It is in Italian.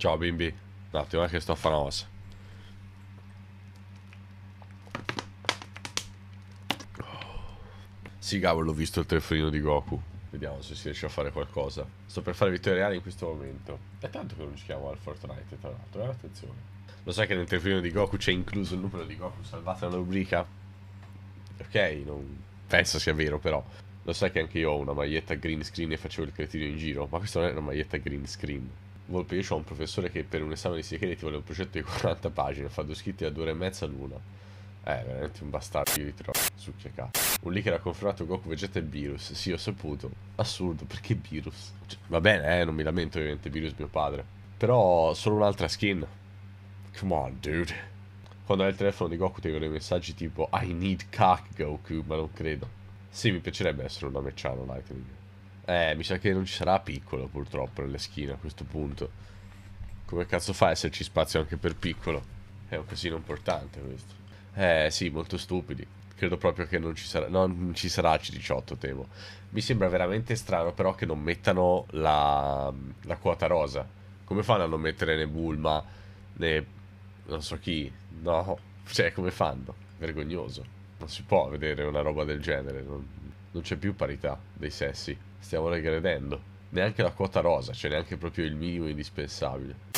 Ciao bimbi. Un attimo, è eh, che sto a fare una cosa. Sì, cavolo, ho visto il telefonino di Goku. Vediamo se si riesce a fare qualcosa. Sto per fare vittoria reale in questo momento. È tanto che non ci chiamo al Fortnite, tra l'altro, eh? Attenzione. Lo sai che nel telefonino di Goku c'è incluso il numero di Goku salvato nella rubrica? Ok, non penso sia vero, però. Lo sai che anche io ho una maglietta green screen e facevo il cretino in giro? Ma questa non è una maglietta green screen. Volpe, io ho un professore che per un esame di segreti vuole un progetto di 40 pagine, fa due scritti da due ore e mezza l'una. Eh, veramente un bastardo, io li trovo. Succhia cazzo. Un leaker ha confermato Goku, Vegeta e Virus. Sì, ho saputo. Assurdo, perché Virus? Cioè, va bene, eh, non mi lamento ovviamente Virus mio padre. Però solo un'altra skin. Come on, dude. Quando hai il telefono di Goku ti arrivano messaggi tipo I need cock Goku, ma non credo. Sì, mi piacerebbe essere una mecciano Lightning. Eh, mi sa che non ci sarà piccolo purtroppo nelle schine a questo punto. Come cazzo fa a esserci spazio anche per piccolo? È un casino importante questo. Eh sì, molto stupidi. Credo proprio che non ci sarà... No, non ci sarà C18, temo. Mi sembra veramente strano però che non mettano la, la quota rosa. Come fanno a non mettere né Bulma né... non so chi? No, cioè come fanno? Vergognoso. Non si può vedere una roba del genere, non, non c'è più parità dei sessi, stiamo regredendo. Neanche la quota rosa, cioè neanche proprio il minimo indispensabile.